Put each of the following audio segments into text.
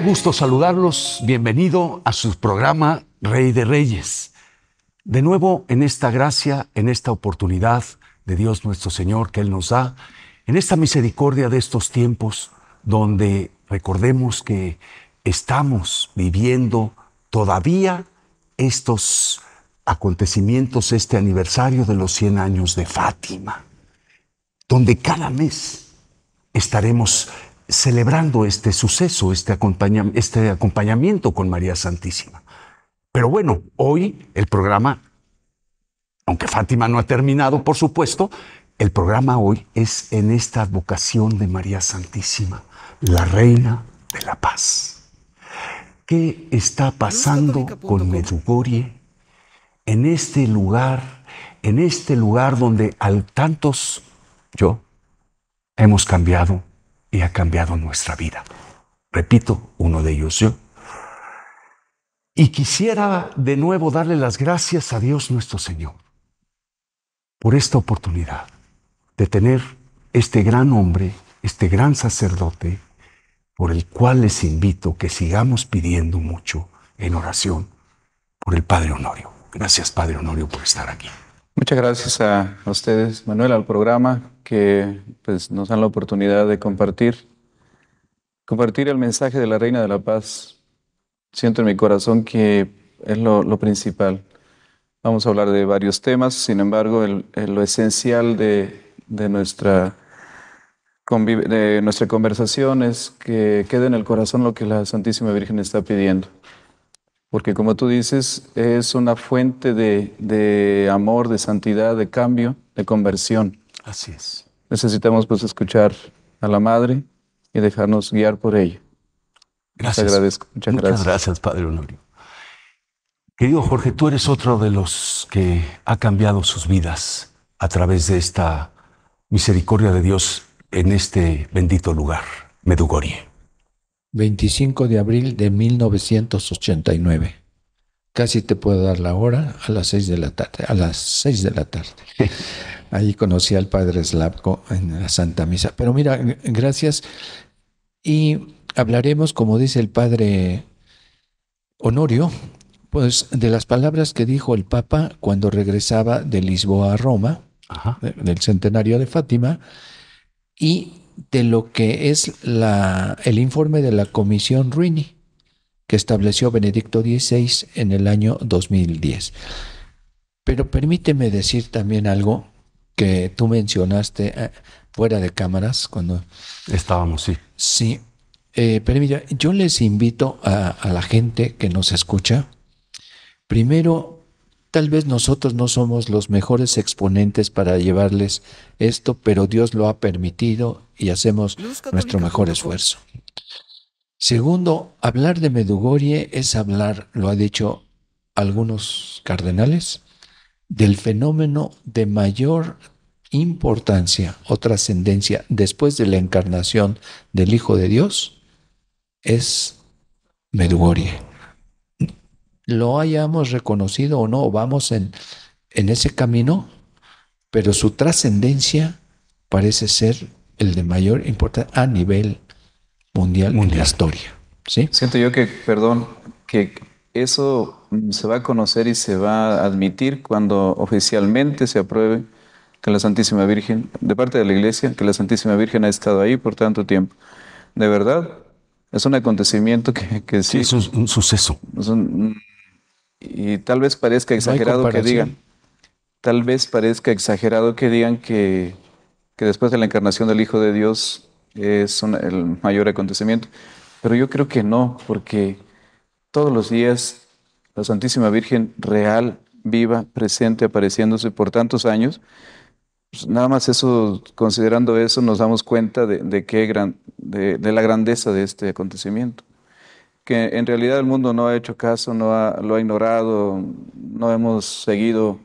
gusto saludarlos. Bienvenido a su programa Rey de Reyes. De nuevo, en esta gracia, en esta oportunidad de Dios nuestro Señor que Él nos da, en esta misericordia de estos tiempos donde recordemos que estamos viviendo todavía estos acontecimientos, este aniversario de los 100 años de Fátima, donde cada mes estaremos celebrando este suceso, este, este, acompañamiento con María Santísima. Pero bueno, hoy el programa, aunque Fátima no ha terminado, por supuesto, el programa hoy es en esta advocación de María Santísima, la Reina de la Paz. ¿Qué está pasando con Medjugorje en este lugar, en este lugar donde al tantos yo hemos cambiado ha cambiado nuestra vida. Repito, uno de ellos yo. Y quisiera de nuevo darle las gracias a Dios nuestro Señor por esta oportunidad de tener este gran hombre, este gran sacerdote, por el cual les invito que sigamos pidiendo mucho en oración por el Padre Honorio. Gracias, Padre Honorio, por estar aquí. Muchas gracias a ustedes, Manuel, al programa que pues, nos dan la oportunidad de compartir, compartir el mensaje de la Reina de la Paz. Siento en mi corazón que es lo, principal. Vamos a hablar de varios temas, sin embargo, lo esencial de, de nuestra de nuestra conversación es que quede en el corazón lo que la Santísima Virgen está pidiendo porque como tú dices, es una fuente de, amor, de santidad, de cambio, de conversión. Así es. Necesitamos pues escuchar a la Madre y dejarnos guiar por ella. Gracias. Te agradezco. Muchas, Muchas gracias. Padre Honorio. Querido Jorge, tú eres otro de los que ha cambiado sus vidas a través de esta misericordia de Dios en este bendito lugar, Medugorie. 25 de abril de 1989. Casi te puedo dar la hora a las 6 de la tarde. A las 6 de la tarde. Ahí conocí al padre Slavko en la Santa Misa. Pero mira, gracias. Y hablaremos, como dice el padre Honorio, pues de las palabras que dijo el Papa cuando regresaba de Lisboa a Roma, del centenario de Fátima, y de lo que es la, el informe de la Comisión RUINI, que estableció Benedicto XVI en el año 2010. Pero permíteme decir también algo que tú mencionaste eh, fuera de cámaras cuando... Estábamos, sí. Sí. Eh, yo les invito a la gente que nos escucha, primero Tal vez nosotros no somos los mejores exponentes para llevarles esto, pero Dios lo ha permitido y hacemos nuestro mejor esfuerzo. Segundo, hablar de Medugorie es hablar, lo ha dicho algunos cardenales, del fenómeno de mayor importancia o trascendencia después de la encarnación del Hijo de Dios es medugorie lo hayamos reconocido o no, vamos en, ese camino, pero su trascendencia parece ser el de mayor importancia a nivel mundial, mundial. la historia. Siento yo que, perdón, que eso se va a conocer y se va a admitir cuando oficialmente se apruebe que la Santísima Virgen, de parte de la Iglesia, que la Santísima Virgen ha estado ahí por tanto tiempo. De verdad, es un acontecimiento que, sí, Es un, suceso. Es un, y tal vez parezca exagerado que digan, tal vez parezca exagerado que digan que, después de la encarnación del Hijo de Dios es el mayor acontecimiento. Pero yo creo que no, porque todos los días la Santísima Virgen real, viva, presente, apareciéndose por tantos años, pues nada más eso, considerando eso, nos damos cuenta de, qué gran, de la grandeza de este acontecimiento que en realidad el mundo no ha hecho caso, no lo ha ignorado, no hemos seguido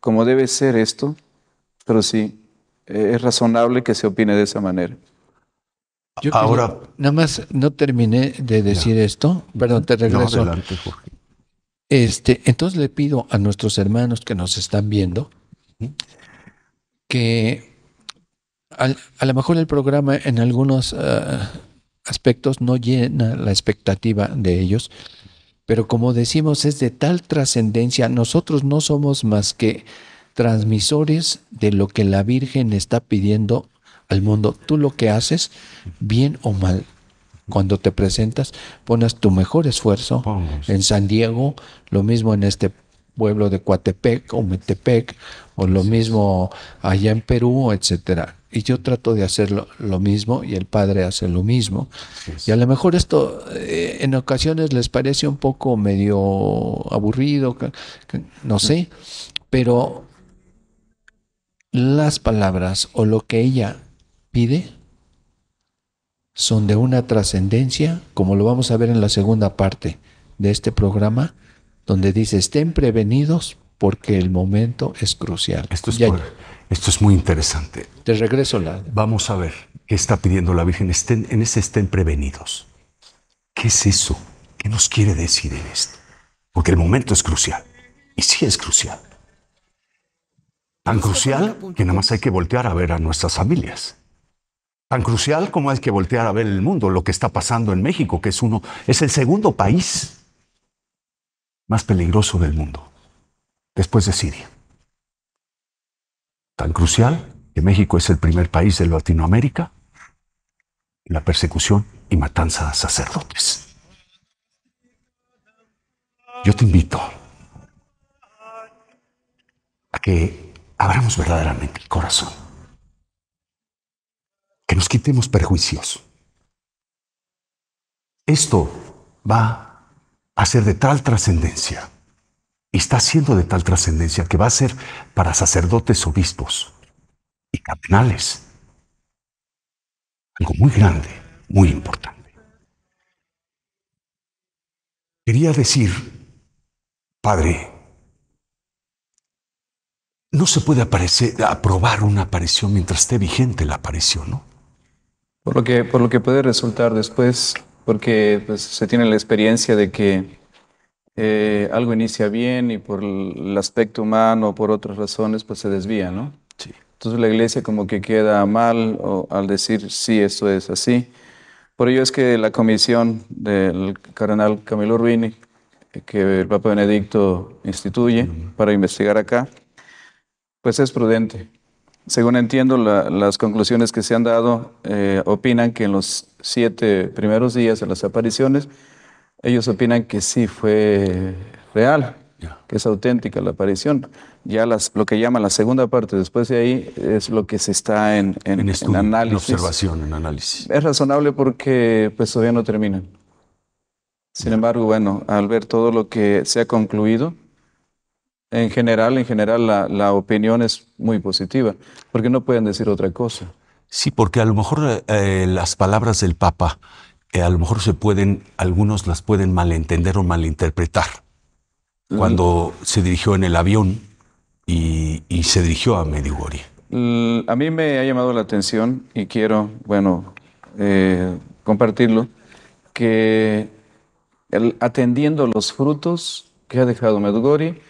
como debe ser esto, pero sí, eh, es razonable que se opine de esa manera. Ahora, nada más no terminé de decir esto, perdón, te regreso. Este, entonces le pido a nuestros hermanos que nos están viendo que a lo mejor el programa en algunos ah, aspectos no llena la expectativa de ellos, pero como decimos es de tal trascendencia, nosotros no somos más que transmisores de lo que la Virgen está pidiendo al mundo. Tú lo que haces, bien o mal, cuando te presentas, pones tu mejor esfuerzo en San Diego, lo mismo en este pueblo de Coatepec o Metepec, o lo mismo allá en Perú, etcétera y yo trato de hacer lo, mismo y el padre hace lo mismo. Y a lo mejor esto eh, en ocasiones les parece un poco medio aburrido, no sé, pero las palabras o lo que ella pide son de una trascendencia, como lo vamos a ver en la segunda parte de este programa, donde dice, estén prevenidos porque el momento es crucial. Esto es ya, esto es muy interesante. Te regreso la. Vamos a ver qué está pidiendo la Virgen. Estén, en ese estén prevenidos. ¿Qué es eso? ¿Qué nos quiere decir en esto? Porque el momento es crucial. Y sí es crucial. Tan crucial que nada más hay que voltear a ver a nuestras familias. Tan crucial como hay que voltear a ver el mundo, lo que está pasando en México, que es uno, es el segundo país más peligroso del mundo, después de Siria tan crucial que México es el primer país de Latinoamérica en la persecución y matanza de sacerdotes. Yo te invito a que abramos verdaderamente el corazón, que nos quitemos perjuicios. Esto va a ser de tal trascendencia está siendo de tal trascendencia que va a ser para sacerdotes, obispos y cardenales. Algo muy grande, muy importante. Quería decir, Padre, no se puede aparecer, aprobar una aparición mientras esté vigente la aparición, ¿no? Por lo que, por lo que puede resultar después, porque pues, se tiene la experiencia de que eh, algo inicia bien y por el aspecto humano o por otras razones, pues se desvía, ¿no? Sí. Entonces la iglesia como que queda mal o, al decir, sí, esto es así. Por ello es que la comisión del cardenal Camilo Urbini, que el Papa Benedicto instituye para investigar acá, pues es prudente. Según entiendo, las conclusiones que se han dado eh, opinan que en los siete primeros días de las apariciones, ellos opinan que sí fue real, que es auténtica la aparición. Ya las, lo que llaman la segunda parte, después de ahí, es lo que se está en, en, análisis. observación, en análisis. Es razonable porque pues, todavía no terminan. Sin embargo, bueno, al ver todo lo que se ha concluido, en general, en general la, la opinión es muy positiva, porque no pueden decir otra cosa. Sí, porque a lo mejor eh, las palabras del Papa a lo mejor se pueden, algunos las pueden malentender o malinterpretar. Cuando se dirigió en el avión y, se dirigió a Medjugorje. Mm, a mí me ha llamado la atención y quiero, bueno, eh, compartirlo, que el, atendiendo los frutos que ha dejado Medjugorje,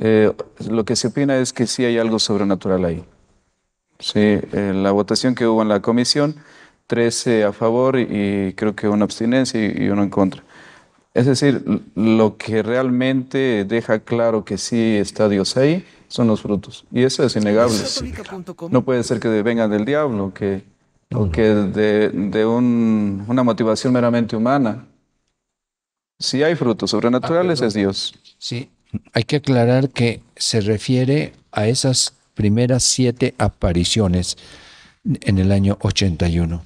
eh, lo que se opina es que sí hay algo sobrenatural ahí. Sí, eh, la votación que hubo en la comisión 13 a favor y creo que una abstinencia y uno en contra. Es decir, lo que realmente deja claro que sí está Dios ahí son los frutos. Y eso es innegable. No puede ser que vengan del diablo que, o que de, una motivación meramente humana. Si hay frutos sobrenaturales ah, es Dios. Sí, hay que aclarar que se refiere a esas primeras siete apariciones en el año 81.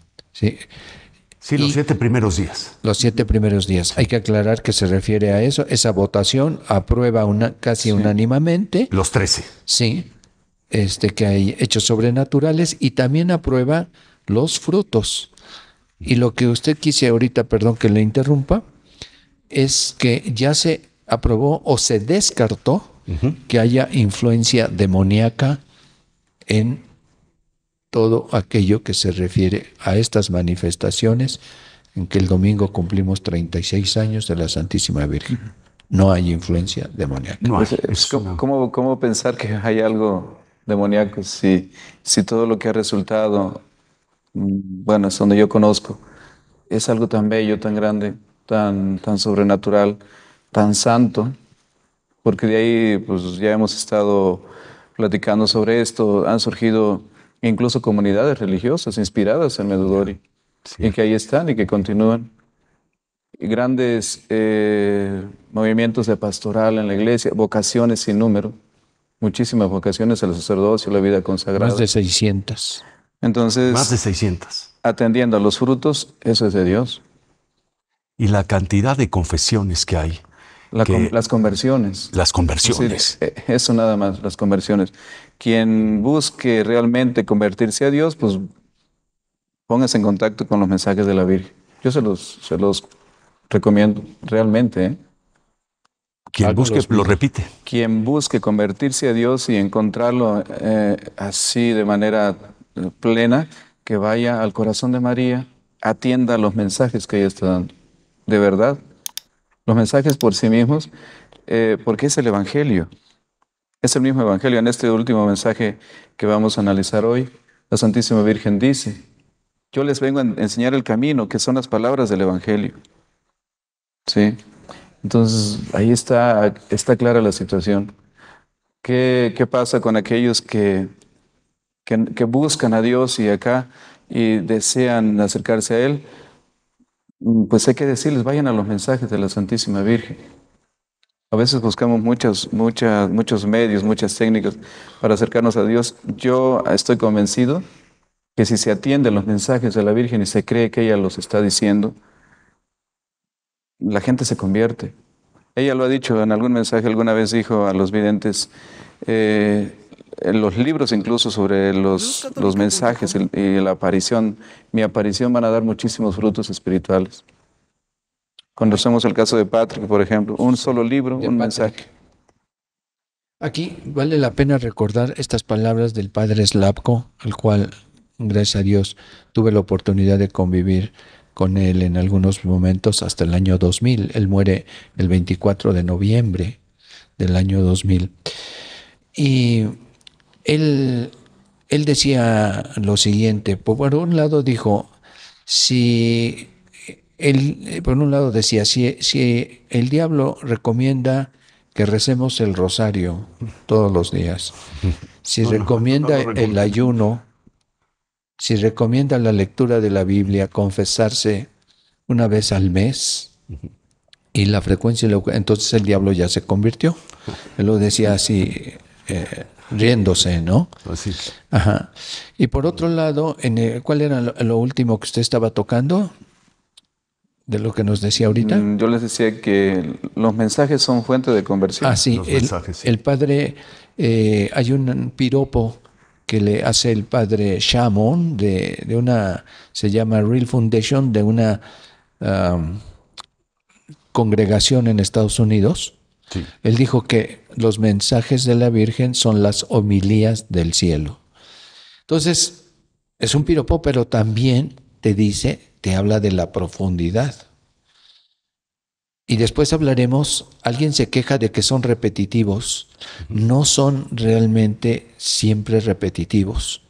Sí. los siete primeros días. Los siete primeros días. Hay que aclarar que se refiere a eso. Esa votación aprueba una, casi unánimamente. unánimemente. Los trece. Sí, este, que hay hechos sobrenaturales y también aprueba los frutos. Y lo que usted quise ahorita, perdón que le interrumpa, es que ya se aprobó o se descartó que haya influencia demoníaca en todo aquello que se refiere a estas manifestaciones en que el domingo cumplimos 36 años de la Santísima Virgen. No hay influencia demoníaca. No hay, pues, cómo, pensar que hay algo demoníaco si, si todo lo que ha resultado, mm, bueno, es donde yo conozco, es algo tan bello, tan grande, tan, tan sobrenatural, tan santo? Porque de ahí pues, ya hemos estado platicando sobre esto, han surgido incluso comunidades religiosas inspiradas en Medudori, y que ahí están y que continúan. grandes eh, movimientos de pastoral en la iglesia, vocaciones sin número, muchísimas vocaciones al sacerdocio, la vida consagrada. Más de 600. Entonces, más de 600. Atendiendo a los frutos, eso es de Dios. Y la cantidad de confesiones que hay las conversiones. Las conversiones. Eh, eso nada más, las conversiones. Quien busque realmente convertirse a Dios, pues póngase en contacto con los mensajes de la Virgen. Yo se los, se los recomiendo realmente. ¿eh? Quien busque, lo repite. Quien busque convertirse a Dios y encontrarlo eh, así de manera plena, que vaya al corazón de María, atienda los mensajes que ella está dando. De verdad, los mensajes por sí mismos, eh, porque es el Evangelio. Es el mismo Evangelio. En este último mensaje que vamos a analizar hoy, la Santísima Virgen dice, yo les vengo a enseñar el camino, que son las palabras del Evangelio. ¿Sí? Entonces, ahí está, está clara la situación. ¿Qué, pasa con aquellos que, que, que buscan a Dios y acá y desean acercarse a Él? Mm, pues hay que decirles, vayan a los mensajes de la Santísima Virgen. A veces buscamos muchos, muchas, muchos medios, muchas técnicas para acercarnos a Dios. Yo estoy convencido que si se atienden los mensajes de la Virgen y se cree que ella los está diciendo, la gente se convierte. Ella lo ha dicho en algún mensaje, alguna vez dijo a los videntes, eh, los libros incluso sobre los, los mensajes y la aparición, mi aparición van a dar muchísimos frutos espirituales. Conocemos el caso de Patrick, por ejemplo, un solo libro, un mensaje. Aquí vale la pena recordar estas palabras del padre Slapko, al cual, gracias a Dios, tuve la oportunidad de convivir con él en algunos momentos hasta el año 2000. Él muere el 24 de noviembre del año 2000. Y él, él decía lo siguiente, por un lado dijo, si el, eh, por un lado decía, si, si, el diablo recomienda que recemos el rosario todos los días, si recomienda el ayuno, si recomienda la lectura de la Biblia, confesarse una vez al mes y la frecuencia, entonces el diablo ya se convirtió. Él lo decía así, eh, riéndose, ¿no? Así Ajá. Y por otro lado, ¿cuál era lo, último que usted estaba tocando? De lo que nos decía ahorita. Mm, yo les decía que los mensajes son fuente de conversión. Ah, sí. el, el padre, eh, hay un piropo que le hace el padre Shamon de, una, se llama Real Foundation, de una congregación en Estados Unidos. Sí. Él dijo que los mensajes de la Virgen son las homilías del cielo. Entonces, es un piropo, pero también te dice, te habla de la profundidad. Y después hablaremos, alguien se queja de que son repetitivos. No son realmente siempre repetitivos,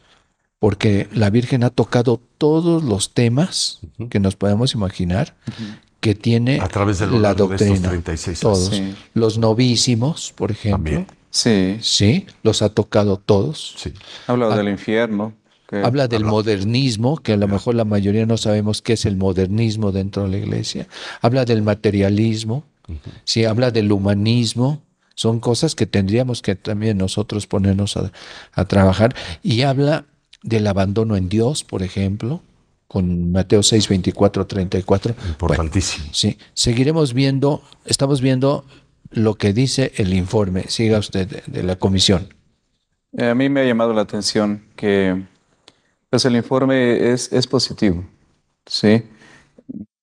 porque la Virgen ha tocado todos los temas que nos podemos imaginar que tiene a través la doctrina. todos. Los novísimos, por ejemplo. Sí. Sí, los ha tocado todos. Sí. Habla ah. del infierno. habla del modernismo, que a lo mejor la mayoría no sabemos qué es el modernismo dentro de la iglesia. Habla del materialismo, habla del humanismo. Son cosas que tendríamos que también nosotros ponernos a, a trabajar. Y habla del abandono en Dios, por ejemplo con Mateo 6, 24, 34. Importantísimo. sí, seguiremos viendo, estamos viendo lo que dice el informe, siga usted, de, la comisión. Eh, a mí me ha llamado la atención que pues el informe es, es positivo, ¿sí?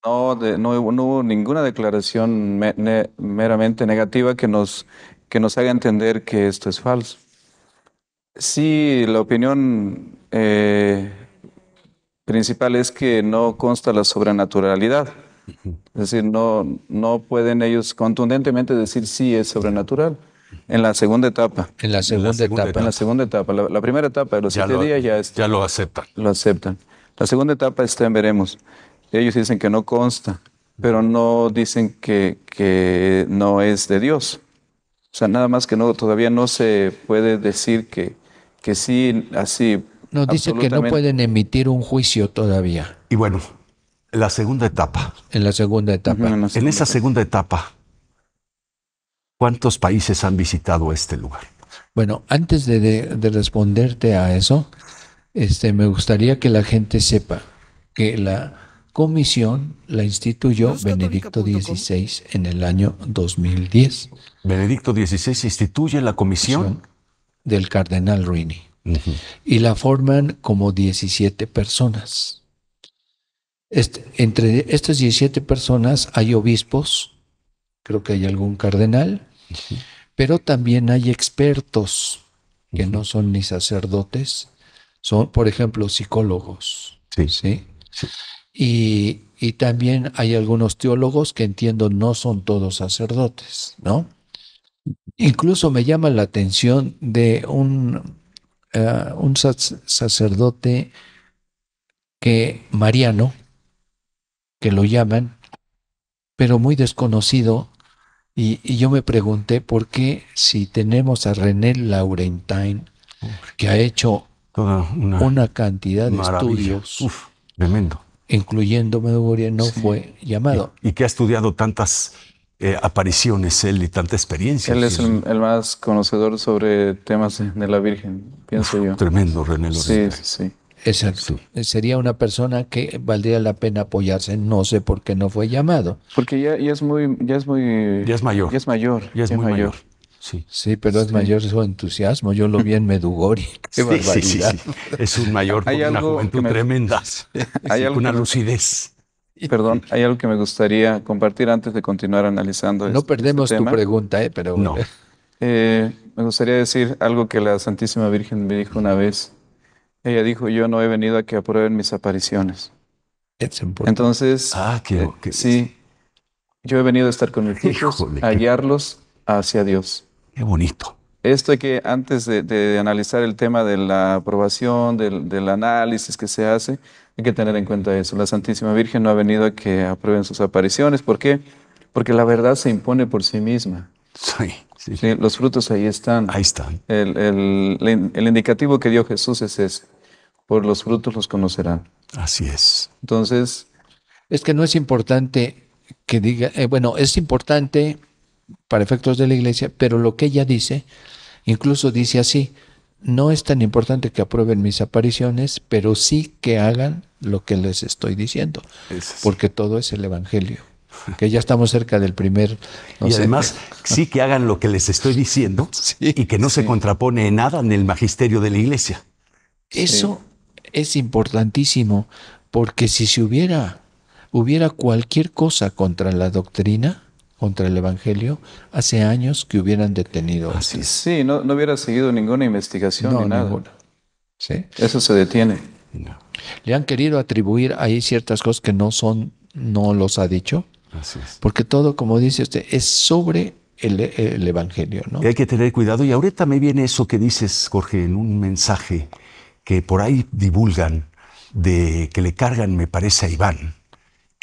No, hubo ninguna declaración meramente negativa que nos, que nos haga entender que esto es falso. Sí, la opinión eh, principal es que no consta la sobrenaturalidad. Es decir, no, no pueden ellos contundentemente decir sí es sobrenatural. En la segunda etapa. En la segunda, etapa. En la segunda etapa. La, primera etapa de los ya siete días ya lo aceptan. Lo aceptan. La segunda etapa está en veremos. Ellos dicen que no consta, pero no dicen que, que no es de Dios. O sea, nada más que no, todavía no se puede decir que, que sí, así nos dice que no pueden emitir un juicio todavía. Y bueno, la segunda etapa. En la segunda etapa. en, esa segunda etapa, ¿cuántos países han visitado este lugar? Bueno, antes de, responderte a eso, este, me gustaría que la gente sepa que la comisión la instituyó Benedicto XVI en el año 2010. Benedicto XVI instituye la comisión del cardenal Ruini y la forman como 17 personas. Este, entre estas 17 personas hay obispos, creo que hay algún cardenal, pero también hay expertos que no son ni sacerdotes, son, por ejemplo, psicólogos. ¿sí? sí. Y, y, también hay algunos teólogos que entiendo no son todos sacerdotes, ¿no? Incluso me llama la atención de un, eh, un sacerdote que mariano, que lo llaman, pero muy desconocido, y, yo me pregunté por qué si tenemos a René Laurentine que ha hecho una, cantidad de estudios, tremendo. incluyendo Medjugorje, no fue llamado. y, que ha estudiado tantas eh, apariciones él y tanta experiencia. Él es el, más conocedor sobre temas de la Virgen, pienso yo. Tremendo, René López. Sí, sí. Exacto. Sería una persona que valdría la pena apoyarse. No sé por qué no fue llamado. Porque ya, es muy, ya es muy, ya es mayor, ya es mayor, ya es, mayor. Sí. sí, pero es mayor su entusiasmo. Yo lo vi en Medugori. Qué Sí, es un mayor, con una juventud tremenda, Hay alguna una lucidez. Perdón, hay algo que me gustaría compartir antes de continuar analizando. No este, este perdemos tu pregunta, ¿eh? pero no. Eh, me gustaría decir algo que la Santísima Virgen me dijo una vez. Ella dijo, yo no he venido a que aprueben mis apariciones. Es importante. Entonces, ah, eh, sí, yo he venido a estar con mis hijos, a guiarlos hacia Dios. Qué bonito esto hay que, antes de, analizar el tema de la aprobación, del, análisis que se hace, hay que tener en cuenta eso. La Santísima Virgen no ha venido a que aprueben sus apariciones. ¿Por qué? Porque la verdad se impone por sí misma. Sí. sí. sí los frutos ahí están. Ahí están. El, indicativo que dio Jesús es ese. Por los frutos los conocerán. Así es. Entonces... Es que no es importante que diga, eh, bueno, es importante para efectos de la iglesia, pero lo que ella dice Incluso dice así, no es tan importante que aprueben mis apariciones, pero sí que hagan lo que les estoy diciendo, porque todo es el Evangelio. Que ya estamos cerca del primer. y además, sí que hagan lo que les estoy diciendo y que no se contrapone en nada en el magisterio de la iglesia. Eso es importantísimo, porque si se hubiera, hubiera cualquier cosa contra la doctrina, contra el Evangelio hace años que hubieran detenido. Así. Sí, no, no hubiera seguido ninguna investigación ni nada. ¿Sí? Eso se detiene. Le han querido atribuir ahí ciertas cosas que no son, no los ha dicho. Así es. Porque todo, como dice usted, es sobre el, Evangelio. ¿no? Y hay que tener cuidado. Y ahorita me viene eso que dices, Jorge, en un mensaje que por ahí divulgan de que le cargan, me parece, a Iván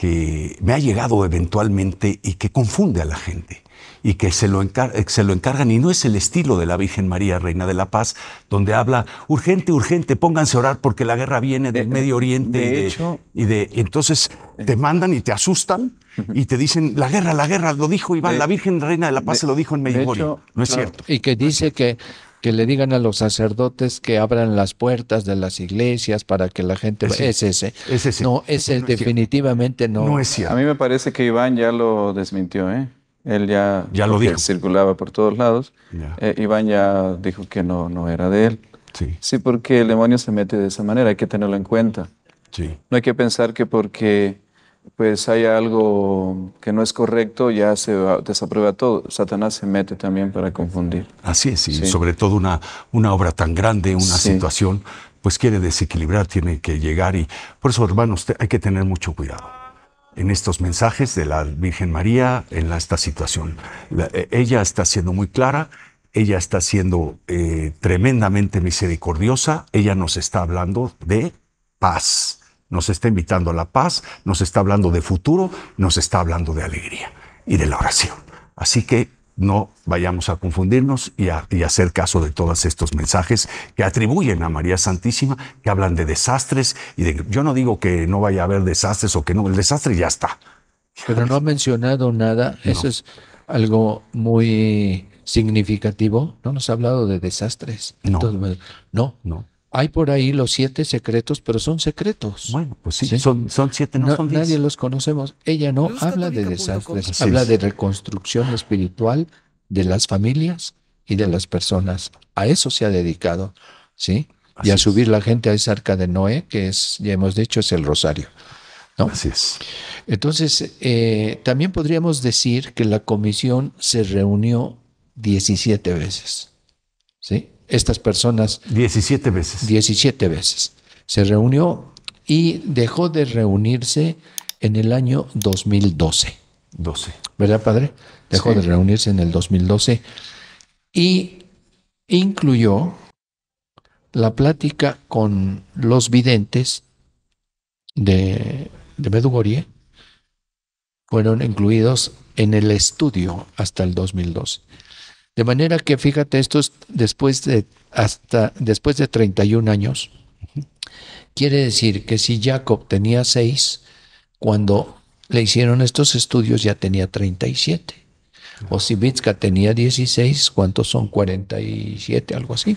que me ha llegado eventualmente y que confunde a la gente y que se lo, se lo, encargan, y no es el estilo de la Virgen María, Reina de la Paz, donde habla, urgente, urgente, pónganse a orar porque la guerra viene del Medio Oriente. y de, Y, entonces eh. te mandan y te asustan y te dicen, la guerra, la guerra, lo dijo Iván, la Virgen Reina de la Paz se lo dijo en Medio Oriente, No es cierto. Y que dice que que le digan a los sacerdotes que abran las puertas de las iglesias para que la gente... Es, ese. No, ese definitivamente no. es cierto. A mí me parece que Iván ya lo desmintió, ¿eh? Él ya, ya lo dijo. circulaba por todos lados. Eh, Iván ya dijo que no, no era de él. Sí. sí, porque el demonio se mete de esa manera, hay que tenerlo en cuenta. Sí. No hay que pensar que porque pues hay algo que no es correcto, ya se desaprueba todo. Satanás se mete también para confundir. Así es, y sobre todo una, una obra tan grande, una situación, pues quiere desequilibrar, tiene que llegar y por eso, hermanos, hay que tener mucho cuidado en estos mensajes de la Virgen María en esta situación. E, ella está siendo muy clara, ella está siendo eh, tremendamente misericordiosa, ella nos está hablando de paz nos está invitando a la paz, nos está hablando de futuro, nos está hablando de alegría y de la oración. Así que no vayamos a confundirnos y, a, hacer caso de todos estos mensajes que atribuyen a María Santísima, que hablan de desastres y de... Yo no digo que no vaya a haber desastres o que no, el desastre ya está. Pero no ha mencionado nada, eso es algo muy significativo, no nos ha hablado de desastres. no, no hay por ahí los siete secretos, pero son secretos. Bueno, pues sí, Son, siete, no, son diez. Nadie los conocemos. Ella no habla de desastres, habla de reconstrucción espiritual de las familias y de las personas. A eso se ha dedicado, ¿sí? y a subir la gente a esa arca de Noé, que es, ya hemos dicho, es el rosario. Así es. Entonces, eh, también podríamos decir que la comisión se reunió 17 veces, ¿sí? estas personas. 17 veces. 17 veces. Se reunió y dejó de reunirse en el año 2012. 12. ¿Verdad, padre? Dejó de reunirse en el 2012 y incluyó la plática con los videntes de, de Fueron incluidos en el estudio hasta el 2012. De manera que fíjate, esto es después de hasta después de 31 años. Quiere decir que si Jacob tenía 6, cuando le hicieron estos estudios ya tenía 37. O si bitska tenía 16, ¿cuántos son? 47, algo así.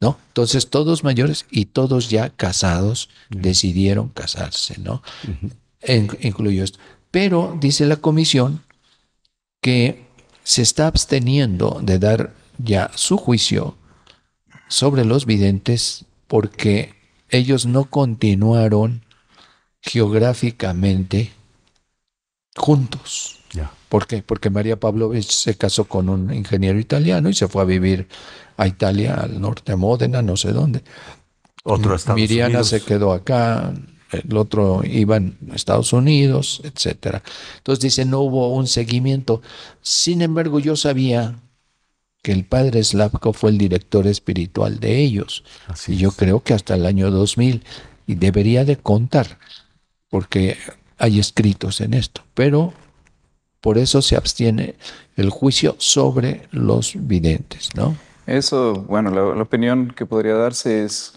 ¿No? Entonces todos mayores y todos ya casados decidieron casarse, ¿no? Incluyó esto. Pero dice la comisión que se está absteniendo de dar ya su juicio sobre los videntes porque ellos no continuaron geográficamente juntos. ¿Por qué? Porque María Pavlovich se casó con un ingeniero italiano y se fue a vivir a Italia, al norte, a Módena, no sé dónde. Otro Estados Miriana se quedó acá, el otro iba a Estados Unidos, etc. Entonces dice, no hubo un seguimiento. Sin embargo, yo sabía que el padre Slavko fue el director espiritual de ellos. y yo creo que hasta el año 2000, y debería de contar, porque hay escritos en esto, pero por eso se abstiene el juicio sobre los videntes, ¿no? Eso, bueno, la opinión que podría darse es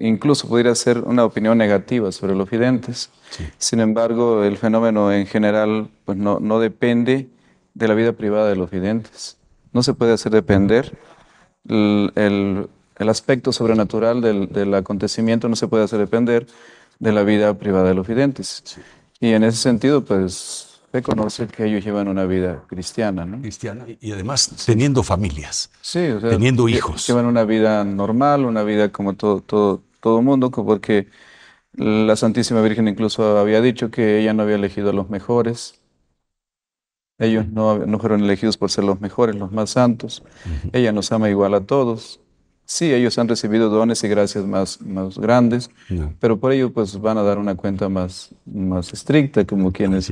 incluso podría ser una opinión negativa sobre los videntes. Sin embargo, el fenómeno en general pues no, no, depende de la vida privada de los videntes. No se puede hacer depender el, aspecto sobrenatural del, acontecimiento, no se puede hacer depender de la vida privada de los videntes. Y en ese sentido, pues reconocer que ellos llevan una vida cristiana, ¿no? Cristiana y además teniendo familias, sí, teniendo hijos. Llevan una vida normal, una vida como todo, todo, todo mundo, porque la Santísima Virgen incluso había dicho que ella no había elegido a los mejores. Ellos no, fueron elegidos por ser los mejores, los más santos. Ella nos ama igual a todos. Sí, ellos han recibido dones y gracias más, más grandes, pero por ello pues van a dar una cuenta más, más estricta, como quienes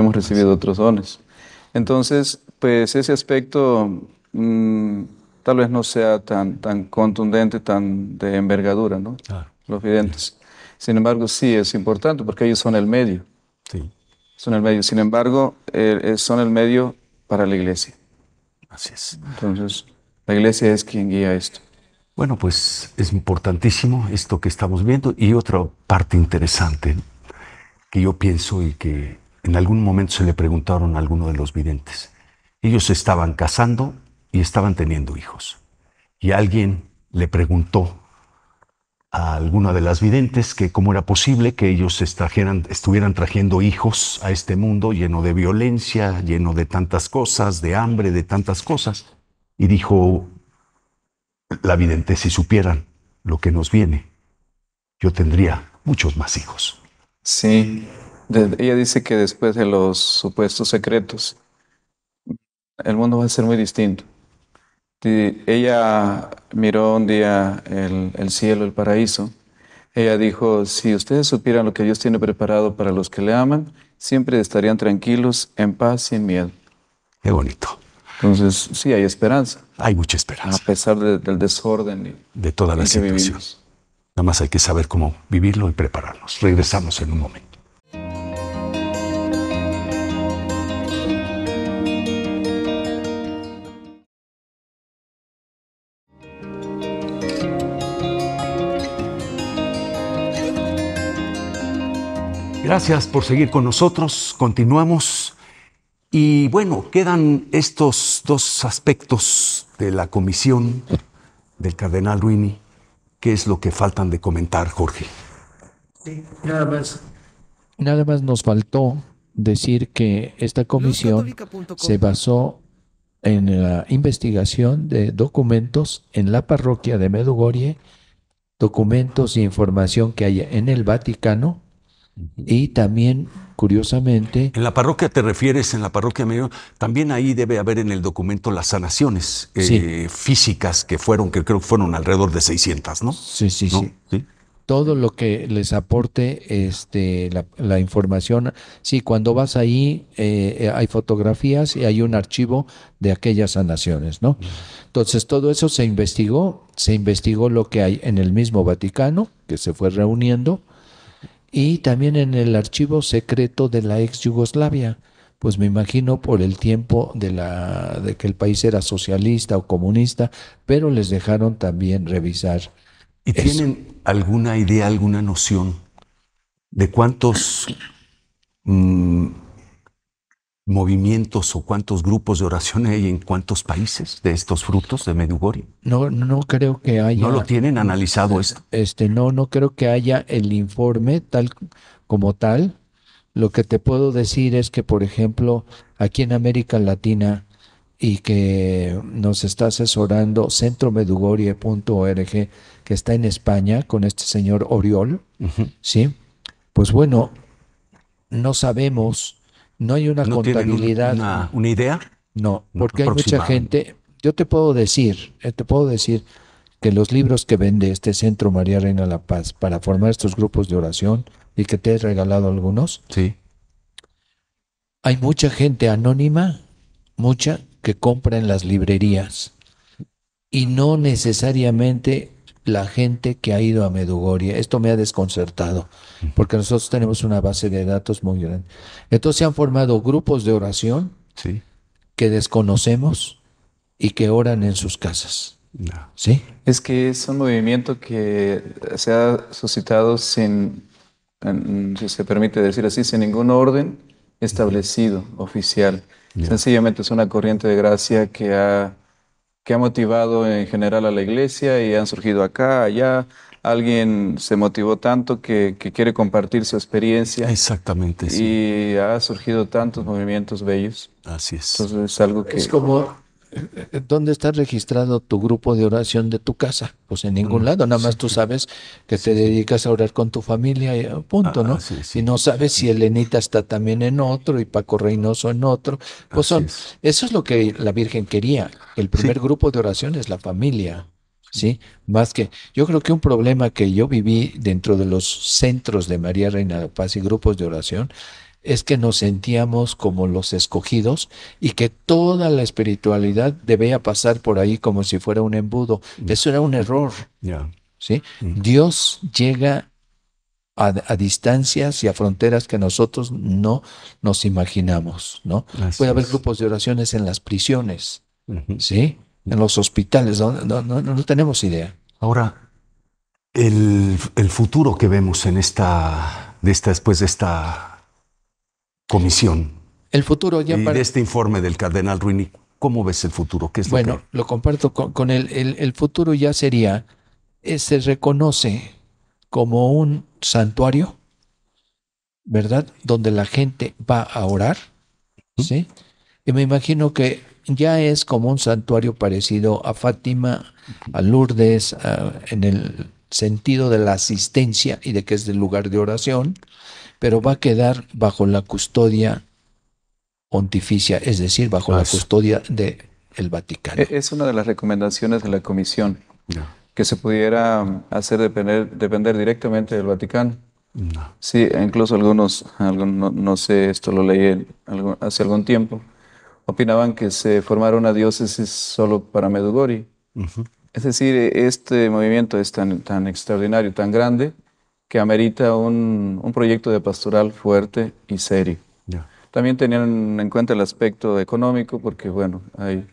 hemos recibido otros dones. Entonces, pues ese aspecto mm, tal vez no sea tan, tan contundente, tan de envergadura, ¿no? Claro. Los videntes. Sin embargo, sí es importante porque ellos son el medio. Sí. Son el medio. Sin embargo, son el medio para la iglesia. Así es. Entonces, la iglesia es quien guía esto. Bueno, pues es importantísimo esto que estamos viendo y otra parte interesante que yo pienso y que en algún momento se le preguntaron a alguno de los videntes. Ellos estaban casando y estaban teniendo hijos. Y alguien le preguntó a alguna de las videntes que cómo era posible que ellos estuvieran trayendo hijos a este mundo lleno de violencia, lleno de tantas cosas, de hambre, de tantas cosas. Y dijo la vidente, si supieran lo que nos viene, yo tendría muchos más hijos. Sí ella dice que después de los supuestos secretos, el mundo va a ser muy distinto. ella miró un día el, cielo, el paraíso. Ella dijo, si ustedes supieran lo que Dios tiene preparado para los que le aman, siempre estarían tranquilos, en paz, y en miedo. Qué bonito. Entonces, sí, hay esperanza. Hay mucha esperanza. A pesar del desorden de todas la situación. Nada más hay que saber cómo vivirlo y prepararnos. Regresamos en un momento. Gracias por seguir con nosotros. Continuamos. Y bueno, quedan estos dos aspectos de la comisión del cardenal Ruini. ¿Qué es lo que faltan de comentar, Jorge? Sí, nada más. Nada más nos faltó decir que esta comisión se basó en la investigación de documentos en la parroquia de Medugorie, documentos e información que hay en el Vaticano y también, curiosamente... En la parroquia te refieres, en la parroquia medio, también ahí debe haber en el documento las sanaciones eh, físicas que fueron, que creo que fueron alrededor de 600, ¿no? Sí, sí, sí. Todo lo que les aporte este, la, información. Sí, cuando vas ahí eh, hay fotografías y hay un archivo de aquellas sanaciones, ¿no? Entonces todo eso se investigó, se investigó lo que hay en el mismo Vaticano, que se fue reuniendo, y también en el archivo secreto de la ex Yugoslavia. Pues me imagino por el tiempo de, la, de que el país era socialista o comunista, pero les dejaron también revisar. ¿Y tienen alguna idea, alguna noción de cuántos mm, movimientos o cuántos grupos de oración hay en cuántos países de estos frutos de Medugorio. No, no creo que haya. ¿No lo tienen analizado eh, esto? Este, no, no creo que haya el informe tal como tal. Lo que te puedo decir es que, por ejemplo, aquí en América Latina y que nos está asesorando centromedugorie.org, que está en España con este señor Oriol, ¿sí? Pues bueno, no sabemos no hay una contabilidad. una, una, idea? No, porque hay mucha gente. Yo te puedo decir, eh, te puedo decir que los libros que vende este Centro María Reina La Paz para formar estos grupos de oración y que te he regalado algunos. Sí. Hay mucha gente anónima, mucha, que compra en las librerías y no necesariamente la gente que ha ido a Medugoria. Esto me ha desconcertado, porque nosotros tenemos una base de datos muy grande. Entonces se han formado grupos de oración que desconocemos y que oran en sus casas. ¿Sí? Es que es un movimiento que se ha suscitado sin, si se permite decir así, sin ningún orden establecido, oficial. Sencillamente es una corriente de gracia que ha que ha motivado en general a la iglesia y han surgido acá, allá. Alguien se motivó tanto que, quiere compartir su experiencia. Exactamente. Y ha surgido tantos movimientos bellos. Así es. Entonces es algo que... Es como ¿Dónde está registrado tu grupo de oración de tu casa? Pues en ningún mm, lado, nada más tú sabes que te dedicas a orar con tu familia y eh, punto, ah, ¿no? Ah, y no sabes si Elenita está también en otro y Paco Reynoso en otro. Pues son, eso es lo que la Virgen quería. El primer grupo de oración es la familia. ¿Sí? Más que, yo creo que un problema que yo viví dentro de los centros de María Reina de Paz y grupos de oración es que nos sentíamos como los escogidos y que toda la espiritualidad debía pasar por ahí como si fuera un embudo. Mm. Eso era un error. ¿sí? Mm. Dios llega a, distancias y a fronteras que nosotros no nos imaginamos. ¿no? Puede haber grupos de oraciones en las prisiones, ¿sí? en los hospitales, no, no, tenemos idea. Ahora, el, futuro que vemos en esta, de esta, después de esta comisión. El futuro ya. Y de este informe del Cardenal Ruini, ¿cómo ves el futuro? ¿Qué es bueno, lo comparto con, él. El, futuro ya sería, eh, se reconoce como un santuario, ¿verdad? Donde la gente va a orar, ¿sí? Y me imagino que ya es como un santuario parecido a Fátima, a Lourdes, en el sentido de la asistencia y de que es el lugar de oración, pero va a quedar bajo la custodia pontificia, es decir, bajo la custodia del el Vaticano. E, es una de las recomendaciones de la Comisión, que se pudiera hacer depender, directamente del Vaticano. Sí, e incluso algunos, no, sé, esto lo leí hace algún tiempo, opinaban que se formara una diócesis solo para Medugori. Es decir, e, este movimiento es tan, tan extraordinario, tan grande, que amerita un, proyecto de pastoral fuerte y serio. También tenían en cuenta el aspecto económico, porque bueno, hay,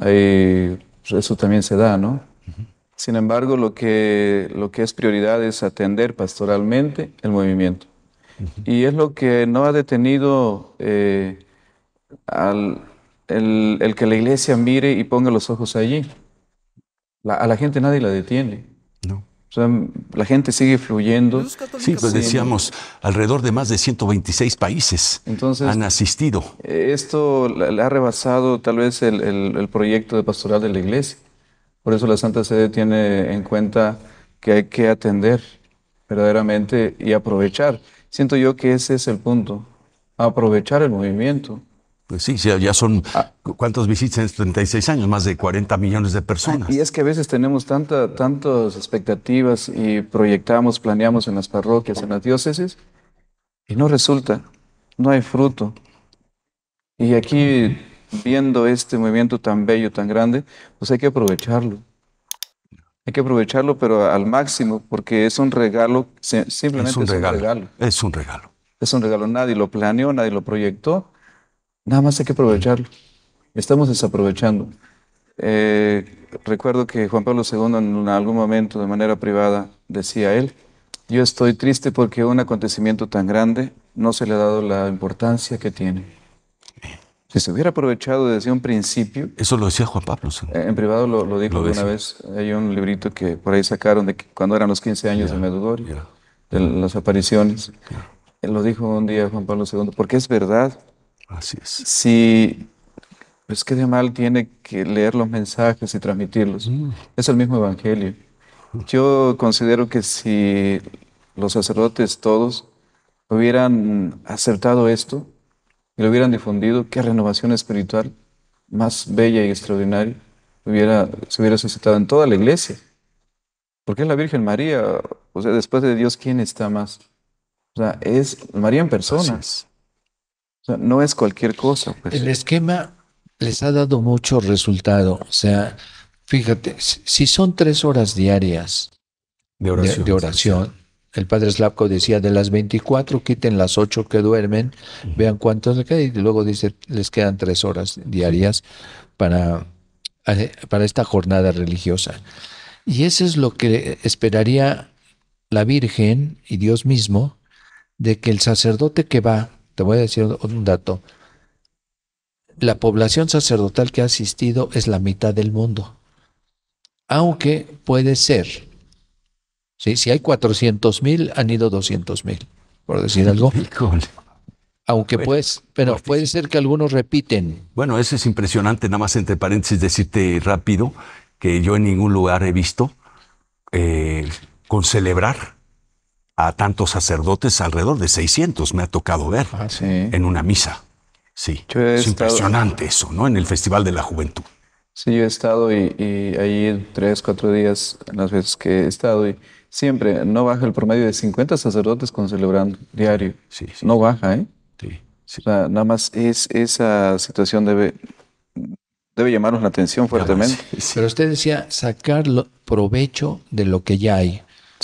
hay, eso también se da, ¿no? Sin embargo, lo que, lo que es prioridad es atender pastoralmente el movimiento. Y es lo que no ha detenido eh, al, el, que la iglesia mire y ponga los ojos allí. a la gente nadie la detiene. No la gente sigue fluyendo. Sí, pues decíamos, alrededor de más de 126 países han asistido. Esto le ha rebasado tal vez el, el, proyecto de pastoral de la iglesia. Por eso la Santa Sede tiene en cuenta que hay que atender verdaderamente y aprovechar. Siento yo que ese es el punto, aprovechar el movimiento. Pues sí, ya son, ah. ¿cuántos visitan 36 años? Más de 40 millones de personas. Y es que a veces tenemos tanta, tantas expectativas y proyectamos, planeamos en las parroquias, en las diócesis, y no resulta, no hay fruto. Y aquí, viendo este movimiento tan bello, tan grande, pues hay que aprovecharlo. Hay que aprovecharlo, pero al máximo, porque es un regalo, simplemente es un regalo. Es un regalo. Es un regalo, nadie lo planeó, nadie lo proyectó Nada más hay que aprovecharlo. Estamos desaprovechando. Eh, recuerdo que Juan Pablo II en algún momento de manera privada decía él, yo estoy triste porque un acontecimiento tan grande no se le ha dado la importancia que tiene. Si se hubiera aprovechado desde un principio... Eso lo decía Juan Pablo. II. en privado lo, dijo una vez. Hay un librito que por ahí sacaron de cuando eran los 15 años de Medugorje, de las apariciones. Él lo dijo un día Juan Pablo II, porque es verdad Así es. Si es que de mal tiene que leer los mensajes y transmitirlos. Mm. Es el mismo evangelio. Mm. Yo considero que si los sacerdotes todos hubieran acertado esto y lo hubieran difundido, qué renovación espiritual más bella y extraordinaria hubiera, se hubiera suscitado en toda la iglesia. Porque es la Virgen María, o sea, después de Dios, ¿quién está más? O sea, es María en personas no es cualquier cosa. Pues. El esquema les ha dado mucho resultado. O sea, fíjate, si son tres horas diarias de oración, el padre Slavko decía, de las 24, quiten las 8 que duermen, vean cuántos le quedan, y luego dice, les quedan tres horas diarias para, eh, para esta jornada religiosa. Y eso es lo que esperaría la Virgen y Dios mismo, de que el sacerdote que va te voy a decir un dato. La población sacerdotal que ha asistido es la mitad del mundo. Aunque puede ser, ¿sí? si hay 400 mil, han ido 200 mil, por decir algo. Aunque pues, pero pues, puede ser que algunos repiten. Bueno, eso es impresionante, nada más entre paréntesis decirte rápido que yo en ningún lugar he visto eh, con celebrar a tantos sacerdotes, alrededor de 600 me ha tocado ver ah, en una misa. Sí, es impresionante eso, ¿no? En el Festival de la Juventud. Sí, yo he estado y, ahí tres, cuatro días, las veces que he estado, y siempre no baja el promedio de 50 sacerdotes con celebrando diario. Sí, no baja, ¿eh? Sí. nada más es, esa situación debe, debe llamarnos la atención fuertemente. Pero usted decía sacar provecho de lo que ya hay.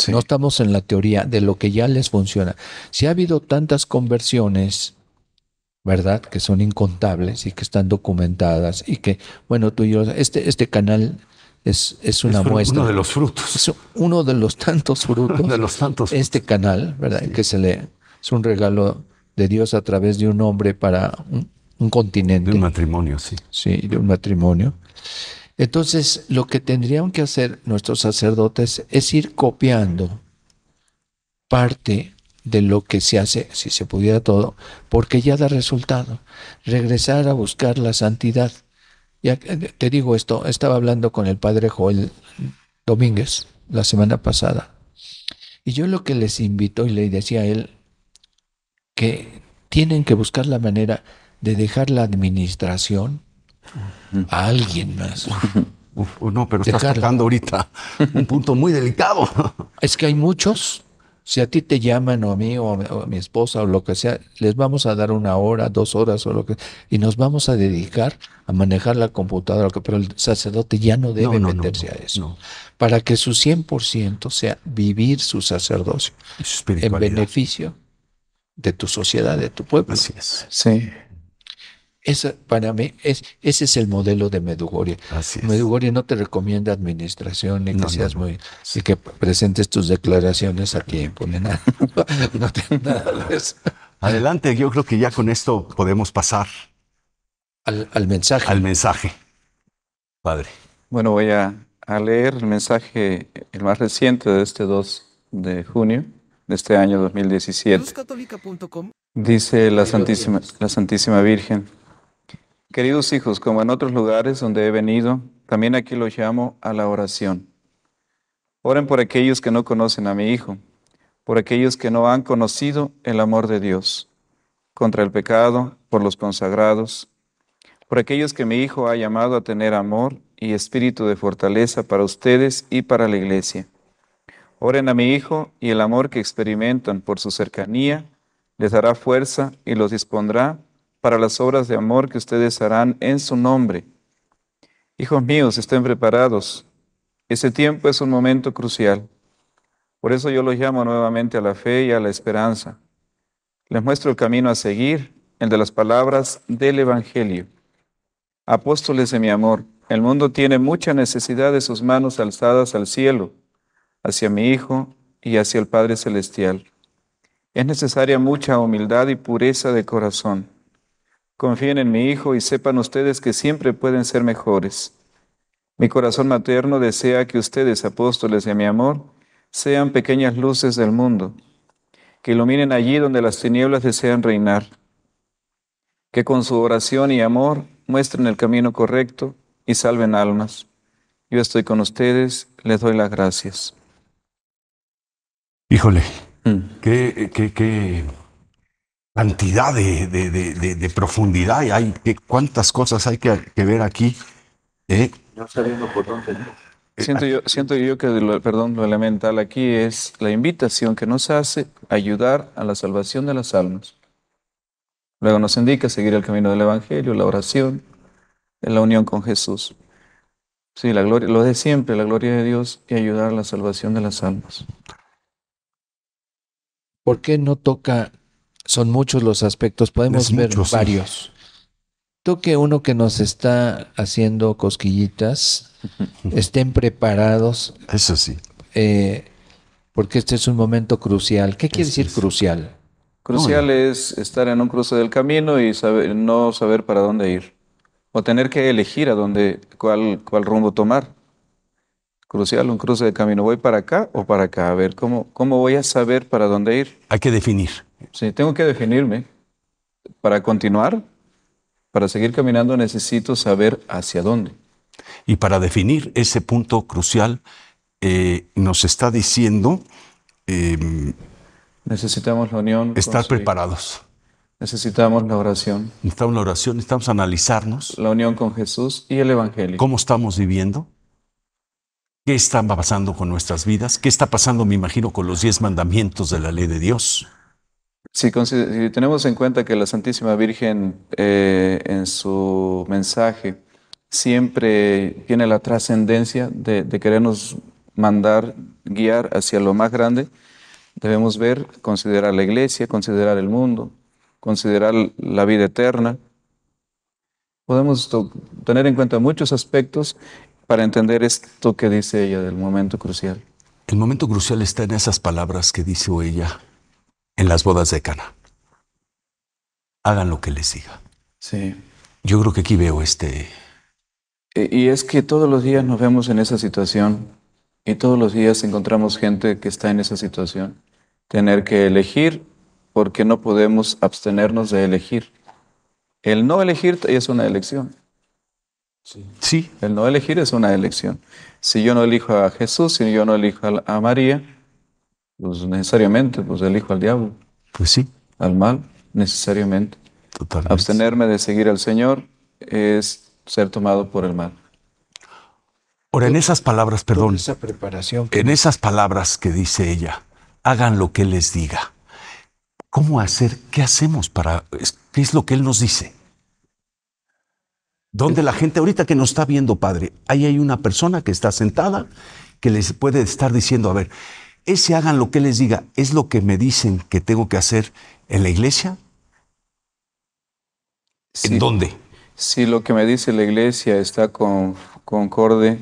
No estamos en la teoría de lo que ya les funciona. Si ha habido tantas conversiones, ¿verdad? Que son incontables y que están documentadas y que, bueno, tú y yo, este, este canal es, es una muestra. Uno de los frutos. uno de los tantos frutos. de los tantos. Este canal, ¿verdad? Que se es un regalo de Dios a través de un hombre para un, un continente. De un matrimonio, sí. Sí, de un matrimonio. Entonces, lo que tendrían que hacer nuestros sacerdotes es ir copiando parte de lo que se hace, si se pudiera todo, porque ya da resultado. Regresar a buscar la santidad. Ya te digo esto, estaba hablando con el padre Joel Domínguez la semana pasada. Y yo lo que les invito y le decía a él, que tienen que buscar la manera de dejar la administración a alguien más. Uf, no, pero estás ahorita un punto muy delicado. Es que hay muchos. Si a ti te llaman o a mí o a, mi esposa o lo que sea, les vamos a dar una hora, dos horas o lo que y nos vamos a dedicar a manejar la computadora, pero el sacerdote ya no debe meterse a eso. Para que su 100% sea vivir su sacerdocio en beneficio de tu sociedad, de tu pueblo. Así es. Sí. Esa, para mí, es, ese es el modelo de Medugoria. Medugoria no te recomienda administración ni que que presentes tus declaraciones aquí no nada Adelante, yo creo que ya con esto podemos pasar. Al, mensaje. Al mensaje. Padre. Bueno, voy a, leer el mensaje, el más reciente de este 2 de junio de este año 2017. Dice la Santísima, la Santísima Virgen. Queridos hijos, como en otros lugares donde he venido, también aquí los llamo a la oración. Oren por aquellos que no conocen a mi Hijo, por aquellos que no han conocido el amor de Dios, contra el pecado, por los consagrados, por aquellos que mi Hijo ha llamado a tener amor y espíritu de fortaleza para ustedes y para la iglesia. Oren a mi Hijo y el amor que experimentan por su cercanía les dará fuerza y los dispondrá para las obras de amor que ustedes harán en su nombre. Hijos míos, estén preparados. Ese tiempo es un momento crucial. Por eso yo los llamo nuevamente a la fe y a la esperanza. Les muestro el camino a seguir, el de las palabras del Evangelio. Apóstoles de mi amor, el mundo tiene mucha necesidad de sus manos alzadas al cielo, hacia mi Hijo y hacia el Padre Celestial. Es necesaria mucha humildad y pureza de corazón Confíen en mi Hijo y sepan ustedes que siempre pueden ser mejores. Mi corazón materno desea que ustedes, apóstoles de mi amor, sean pequeñas luces del mundo, que iluminen allí donde las tinieblas desean reinar, que con su oración y amor muestren el camino correcto y salven almas. Yo estoy con ustedes, les doy las gracias. Híjole, mm. qué, qué, qué cantidad de, profundidad y hay que, cuántas cosas hay que, ver aquí. ¿eh? Eh, siento yo, siento yo que, lo, perdón, lo elemental aquí es la invitación que nos hace ayudar a la salvación de las almas. Luego nos indica seguir el camino del Evangelio, la oración, la unión con Jesús. Sí, la gloria, lo de siempre, la gloria de Dios y ayudar a la salvación de las almas. ¿Por qué no toca son muchos los aspectos, podemos ver varios. Tú Toque uno que nos está haciendo cosquillitas, estén preparados. Eso sí. Eh, porque este es un momento crucial. ¿Qué quiere decir crucial? Crucial es estar en un cruce del camino y saber, no saber para dónde ir. O tener que elegir a dónde, cuál, cuál rumbo tomar. Crucial, un cruce de camino. ¿Voy para acá o para acá? A ver, ¿cómo, cómo voy a saber para dónde ir? Hay que definir. Si tengo que definirme, para continuar, para seguir caminando, necesito saber hacia dónde. Y para definir ese punto crucial, eh, nos está diciendo... Em, necesitamos la unión. Estar preparados. Necesitamos la oración. Necesitamos la oración, necesitamos analizarnos. La unión con Jesús y el Evangelio. ¿Cómo estamos viviendo? ¿Qué está pasando con nuestras vidas? ¿Qué está pasando, me imagino, con los diez mandamientos de la ley de Dios? Si, tenemos en cuenta que la Santísima Virgen eh, en su mensaje siempre tiene la trascendencia de, querernos mandar, guiar hacia lo más grande, debemos ver, considerar la iglesia, considerar el mundo, considerar la vida eterna. Podemos tener en cuenta muchos aspectos para entender esto que dice ella del momento crucial. El momento crucial está en esas palabras que dice ella en las bodas de Cana. Hagan lo que les diga. Sí. Yo creo que aquí veo este... Y es que todos los días nos vemos en esa situación y todos los días encontramos gente que está en esa situación. Tener que elegir porque no podemos abstenernos de elegir. El no elegir es una elección. Sí. sí. El no elegir es una elección. Si yo no elijo a Jesús, si yo no elijo a María, pues necesariamente, pues elijo al diablo. Pues sí. Al mal, necesariamente. Totalmente. Abstenerme de seguir al Señor es ser tomado por el mal. Ahora, en esas palabras, perdón. Esa preparación que... En esas palabras que dice ella, hagan lo que Él les diga. ¿Cómo hacer? ¿Qué hacemos para.? ¿Qué es lo que Él nos dice? Donde la gente ahorita que nos está viendo, Padre, ahí hay una persona que está sentada que les puede estar diciendo, a ver, ese hagan lo que les diga, es lo que me dicen que tengo que hacer en la iglesia. ¿En dónde? Si lo que me dice la iglesia está con, concorde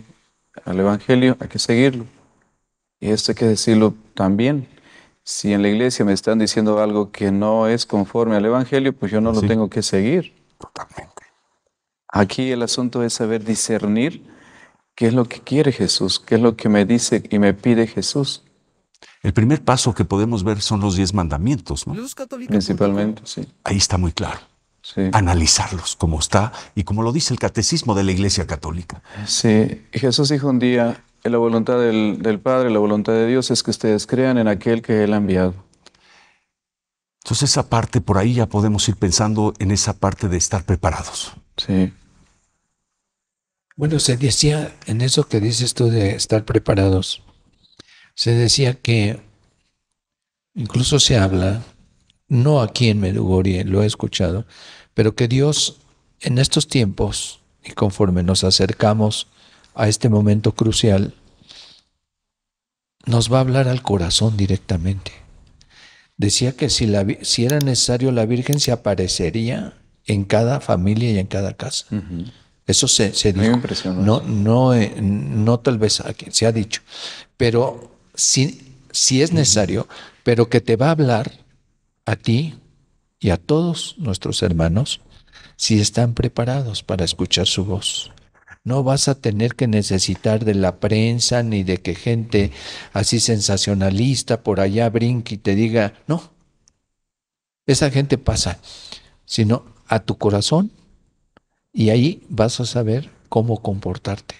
al Evangelio, hay que seguirlo. Y esto hay que decirlo también. Si en la iglesia me están diciendo algo que no es conforme al Evangelio, pues yo no lo tengo que seguir. Totalmente. Aquí el asunto es saber discernir qué es lo que quiere Jesús, qué es lo que me dice y me pide Jesús. El primer paso que podemos ver son los diez mandamientos. ¿no? Principalmente, sí. Ahí está muy claro. Sí. Analizarlos como está y como lo dice el catecismo de la Iglesia Católica. Sí, Jesús dijo un día, la voluntad del, del Padre, la voluntad de Dios es que ustedes crean en aquel que Él ha enviado. Entonces esa parte, por ahí ya podemos ir pensando en esa parte de estar preparados. Sí. Bueno, se decía en eso que dices tú de estar preparados, se decía que, incluso se habla, no aquí en Medugorie lo he escuchado, pero que Dios en estos tiempos, y conforme nos acercamos a este momento crucial, nos va a hablar al corazón directamente. Decía que si, la, si era necesario la Virgen se aparecería en cada familia y en cada casa. Eso se, se No, no, eh, no, tal vez aquí, se ha dicho. Pero si, es necesario, pero que te va a hablar a ti y a todos nuestros hermanos si están preparados para escuchar su voz. No vas a tener que necesitar de la prensa ni de que gente así sensacionalista por allá brinque y te diga, no, esa gente pasa, sino a tu corazón y ahí vas a saber cómo comportarte.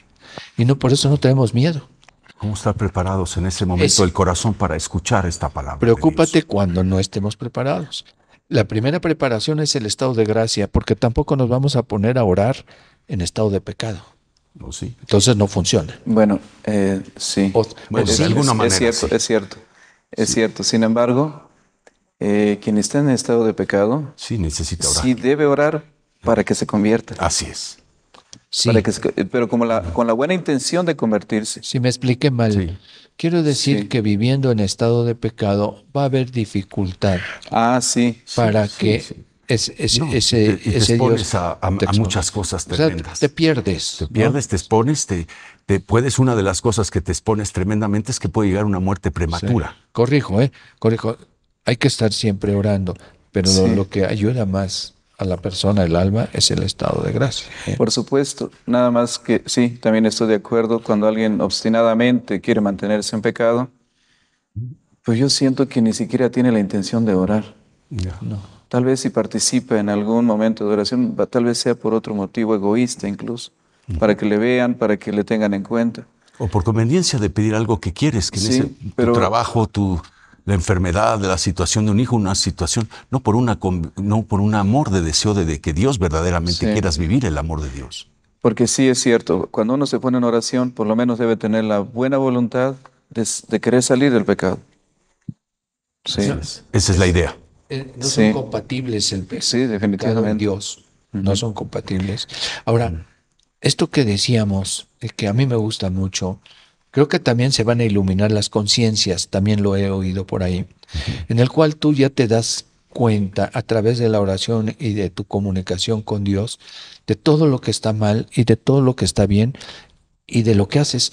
Y no por eso no tenemos miedo. ¿Cómo estar preparados en ese momento el corazón para escuchar esta palabra. Preocúpate cuando no estemos preparados. La primera preparación es el estado de gracia, porque tampoco nos vamos a poner a orar en estado de pecado. No, oh, sí. Entonces no funciona. Bueno, sí. Es cierto, es cierto. Es cierto. Sin embargo, eh, quien está en estado de pecado, sí, necesita orar. sí debe orar para que se convierta. Así es pero como la, con la buena intención de convertirse. Si me expliqué mal, quiero decir que viviendo en estado de pecado va a haber dificultad. Ah, sí. Para que ese, te, expones a, muchas cosas tremendas. te pierdes. Te pierdes, te expones, te, puedes. Una de las cosas que te expones tremendamente es que puede llegar una muerte prematura. Corrijo, ¿eh? Corrijo. Hay que estar siempre orando, pero lo que ayuda más a la persona, el alma, es el estado de gracia. Por supuesto, nada más que sí, también estoy de acuerdo cuando alguien obstinadamente quiere mantenerse en pecado, pues yo siento que ni siquiera tiene la intención de orar. Tal vez si participa en algún momento de oración, tal vez sea por otro motivo egoísta incluso, para que le vean, para que le tengan en cuenta. O por conveniencia de pedir algo que quieres, que sí, en tu trabajo, tu la enfermedad, la situación de un hijo, una situación, no por, una, no por un amor de deseo de, que Dios verdaderamente quieras vivir el amor de Dios. Porque sí es cierto, cuando uno se pone en oración, por lo menos debe tener la buena voluntad de, querer salir del pecado. Sí. Esa es, la idea. Eh, no son compatibles el pecado sí, definitivamente. Dios. No son compatibles. Ahora, esto que decíamos, eh, que a mí me gusta mucho, Creo que también se van a iluminar las conciencias, también lo he oído por ahí, en el cual tú ya te das cuenta a través de la oración y de tu comunicación con Dios de todo lo que está mal y de todo lo que está bien y de lo que haces.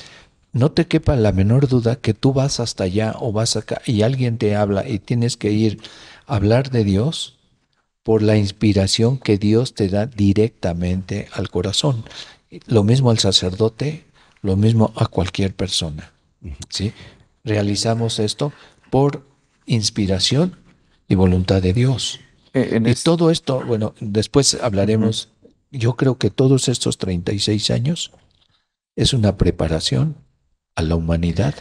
No te quepa la menor duda que tú vas hasta allá o vas acá y alguien te habla y tienes que ir a hablar de Dios por la inspiración que Dios te da directamente al corazón. Lo mismo al sacerdote lo mismo a cualquier persona. ¿sí? Realizamos esto por inspiración y voluntad de Dios. E, y todo esto, bueno, después hablaremos, yo creo que todos estos 36 años es una preparación a la humanidad.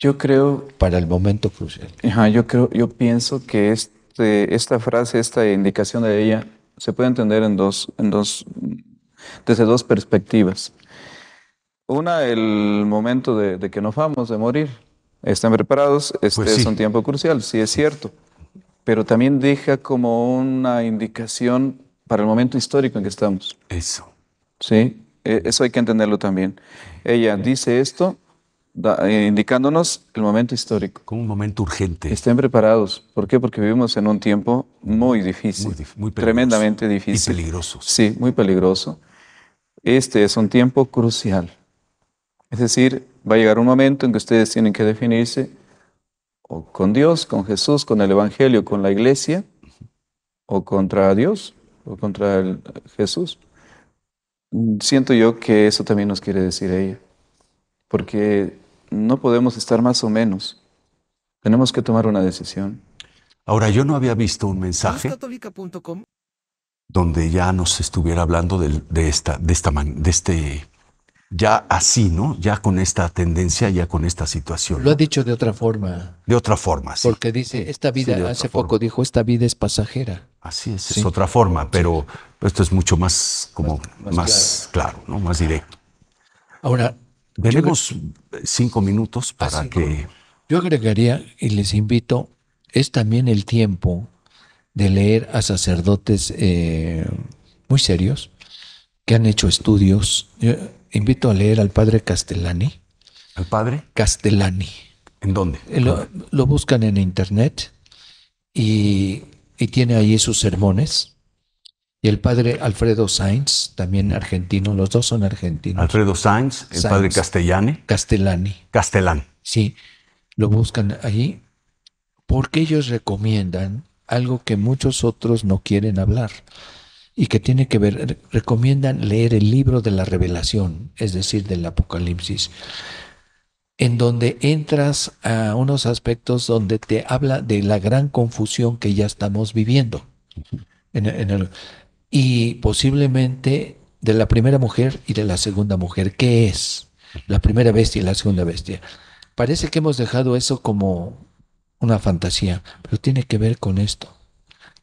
Yo creo... Para el momento crucial. Ajá, yo creo, yo pienso que este, esta frase, esta indicación de ella, se puede entender dos, desde dos perspectivas. Una, el momento de, que nos vamos, de morir. Estén preparados, este pues es un tiempo crucial, sí es cierto. Pero también deja como una indicación para el momento histórico en que estamos. Eso. Sí, e, eso hay que entenderlo también. Ella dice esto eh, indicándonos el momento histórico. Como un momento urgente. Estén preparados. ¿Por qué? Porque vivimos en un tiempo muy difícil. Muy, tremendamente difícil. Y peligroso. Sí, muy peligroso. Este es un tiempo crucial. Es decir, va a llegar un momento en que ustedes tienen que definirse o con Dios, con Jesús, con el Evangelio, con la iglesia, o contra Dios, o contra Jesús. Siento yo que eso también nos quiere decir ella, porque no podemos estar más o menos. Tenemos que tomar una decisión. Ahora, yo no había visto un mensaje donde ya nos estuviera hablando de, esta, de, esta, de este ya así, ¿no? Ya con esta tendencia, ya con esta situación. Lo ha dicho de otra forma. De otra forma, sí. Porque dice, esta vida, hace poco dijo, esta vida es pasajera. Así es, es otra forma, pero esto es mucho más, como, más, claro. ¿no? Más directo. Ahora. Tenemos cinco minutos ah, para que. Yo agregaría y les invito, es también el tiempo de leer a sacerdotes eh, muy serios que han hecho estudios invito a leer al padre Castellani. ¿Al padre? Castellani. ¿En dónde? Eh, lo, buscan en internet y, tiene ahí sus sermones. Y el padre Alfredo Sainz, también argentino, los dos son argentinos. Alfredo Sainz, el padre Castellani. Castellani. Castellán. Sí, lo buscan ahí porque ellos recomiendan algo que muchos otros no quieren hablar y que tiene que ver, recomiendan leer el libro de la revelación, es decir, del Apocalipsis, en donde entras a unos aspectos donde te habla de la gran confusión que ya estamos viviendo. y posiblemente de la primera mujer y de la segunda mujer. ¿Qué es? La primera bestia y la segunda bestia. Parece que hemos dejado eso como una fantasía, pero tiene que ver con esto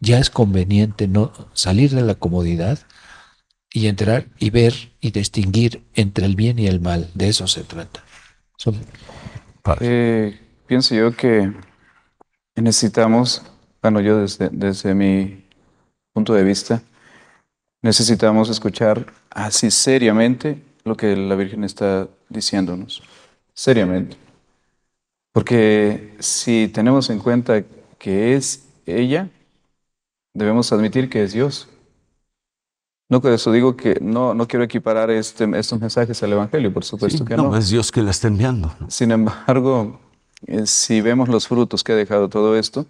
ya es conveniente no salir de la comodidad y entrar y ver y distinguir entre el bien y el mal. De eso se trata. Eh, pienso yo que necesitamos, bueno, yo desde, desde mi punto de vista, necesitamos escuchar así seriamente lo que la Virgen está diciéndonos. Seriamente. Porque si tenemos en cuenta que es ella debemos admitir que es Dios. No, con eso digo que no, no quiero equiparar este, estos mensajes al Evangelio, por supuesto que no, no. es Dios que la está enviando. Sin embargo, eh, si vemos los frutos que ha dejado todo esto,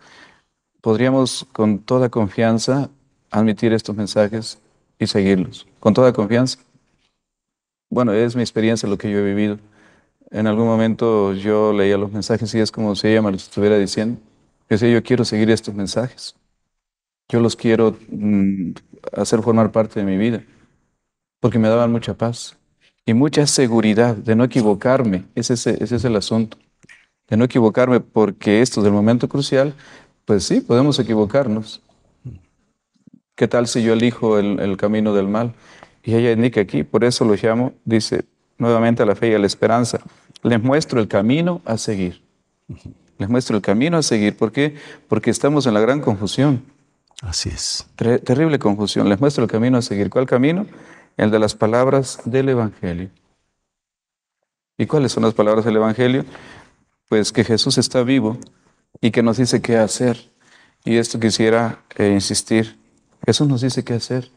podríamos con toda confianza admitir estos mensajes y seguirlos, con toda confianza. Bueno, es mi experiencia lo que yo he vivido. En algún momento yo leía los mensajes y es como si ella me los estuviera diciendo. Yo decía, yo quiero seguir estos mensajes. Yo los quiero mm, hacer formar parte de mi vida, porque me daban mucha paz y mucha seguridad de no equivocarme. Ese, es el asunto, de no equivocarme, porque esto es el momento crucial. Pues sí, podemos equivocarnos. ¿Qué tal si yo elijo el, el camino del mal? Y ella indica aquí, por eso lo llamo, dice nuevamente a la fe y a la esperanza. Les muestro el camino a seguir. Les muestro el camino a seguir. ¿Por qué? Porque estamos en la gran confusión. Así es. terrible confusión. Les muestro el camino a seguir. ¿Cuál camino? El de las palabras del Evangelio. ¿Y cuáles son las palabras del Evangelio? Pues que Jesús está vivo y que nos dice qué hacer. Y esto quisiera eh, insistir. Jesús nos dice qué hacer.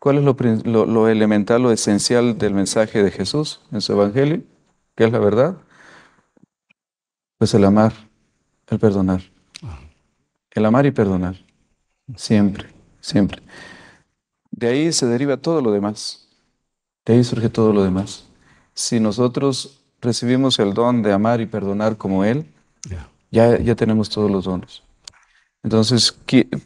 ¿Cuál es lo, lo, elemental, lo esencial del mensaje de Jesús en su Evangelio? ¿Qué es la verdad? Pues el amar, el perdonar. Ah. El amar y perdonar. Siempre, siempre. De ahí se deriva todo lo demás. De ahí surge todo lo demás. Si nosotros recibimos el don de amar y perdonar como Él, ya, ya tenemos todos los dones. Entonces,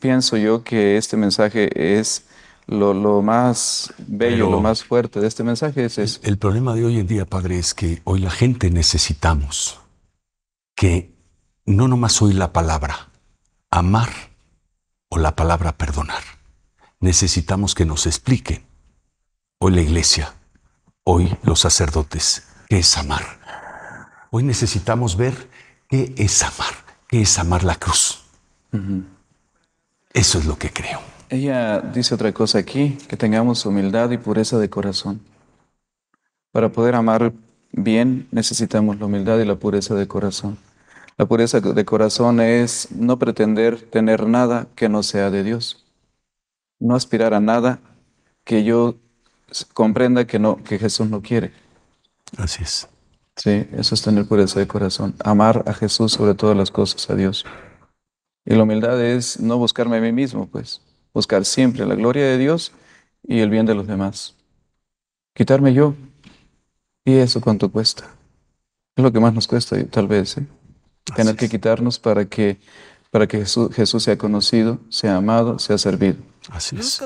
pienso yo que este mensaje es lo, más bello, lo más fuerte de este mensaje. Es, El problema de hoy en día, Padre, es que hoy la gente necesitamos que no nomás oír la palabra, amar o la palabra perdonar. Necesitamos que nos expliquen hoy la iglesia, hoy los sacerdotes, qué es amar. Hoy necesitamos ver qué es amar, qué es amar la cruz. Eso es lo que creo. Ella dice otra cosa aquí, que tengamos humildad y pureza de corazón. Para poder amar bien necesitamos la humildad y la pureza de corazón. La pureza de corazón es no pretender tener nada que no sea de Dios. No aspirar a nada que yo comprenda que, no, que Jesús no quiere. Así es. Sí, eso es tener pureza de corazón. Amar a Jesús sobre todas las cosas, a Dios. Y la humildad es no buscarme a mí mismo, pues. Buscar siempre la gloria de Dios y el bien de los demás. Quitarme yo. Y eso cuánto cuesta. Es lo que más nos cuesta, tal vez. ¿eh? tener que quitarnos para que, para que Jesús, sea conocido, sea amado, sea servido. Así es.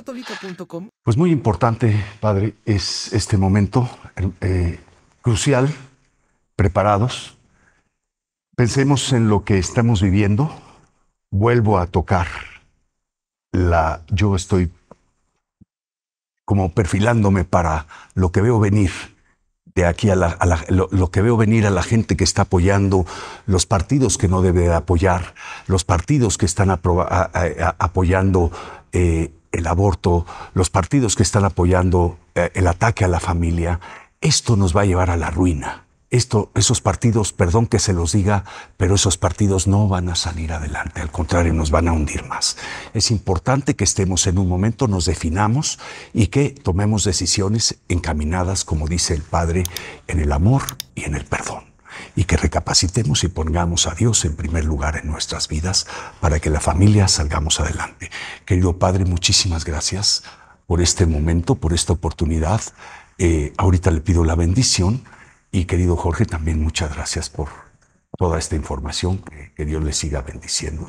Pues muy importante, Padre, es este momento eh, crucial, preparados. Pensemos en lo que estamos viviendo. Vuelvo a tocar la. Yo estoy como perfilándome para lo que veo venir de aquí a, lo, que veo venir a la gente que está apoyando, los partidos que no debe apoyar, los partidos que están apoyando eh, el aborto, los partidos que están apoyando eh, el ataque a la familia, esto nos va a llevar a la ruina esto, esos partidos, perdón que se los diga, pero esos partidos no van a salir adelante, al contrario, nos van a hundir más. Es importante que estemos en un momento, nos definamos y que tomemos decisiones encaminadas, como dice el Padre, en el amor y en el perdón. Y que recapacitemos y pongamos a Dios en primer lugar en nuestras vidas para que la familia salgamos adelante. Querido Padre, muchísimas gracias por este momento, por esta oportunidad. Eh, ahorita le pido la bendición y querido Jorge, también muchas gracias por toda esta información. Que, Dios le siga bendiciendo.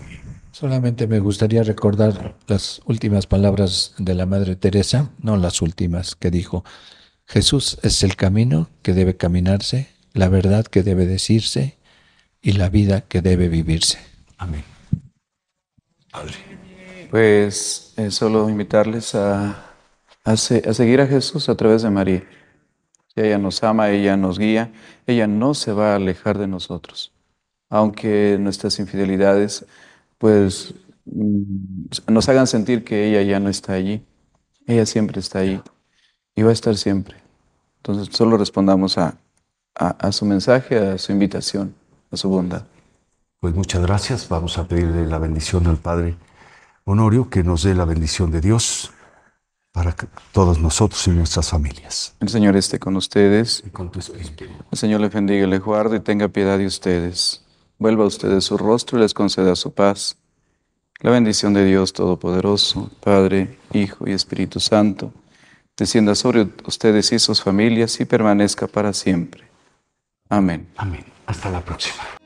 Solamente me gustaría recordar las últimas palabras de la Madre Teresa, no las últimas, que dijo, Jesús es el camino que debe caminarse, la verdad que debe decirse y la vida que debe vivirse. Amén. Padre. Pues eh, solo invitarles a, a seguir a Jesús a través de María. Ella nos ama, ella nos guía, ella no se va a alejar de nosotros. Aunque nuestras infidelidades, pues, mm, nos hagan sentir que ella ya no está allí. Ella siempre está allí y va a estar siempre. Entonces, solo respondamos a, a su mensaje, a su invitación, a su bondad. Pues muchas gracias. Vamos a pedirle la bendición al Padre Honorio que nos dé la bendición de Dios, para todos nosotros y nuestras familias. El Señor esté con ustedes. Y con tu espíritu. El Señor les bendiga y les guarde y tenga piedad de ustedes. Vuelva a ustedes su rostro y les conceda su paz. La bendición de Dios Todopoderoso, Padre, Hijo y Espíritu Santo, descienda sobre ustedes y sus familias y permanezca para siempre. Amén. Amén. Hasta la próxima.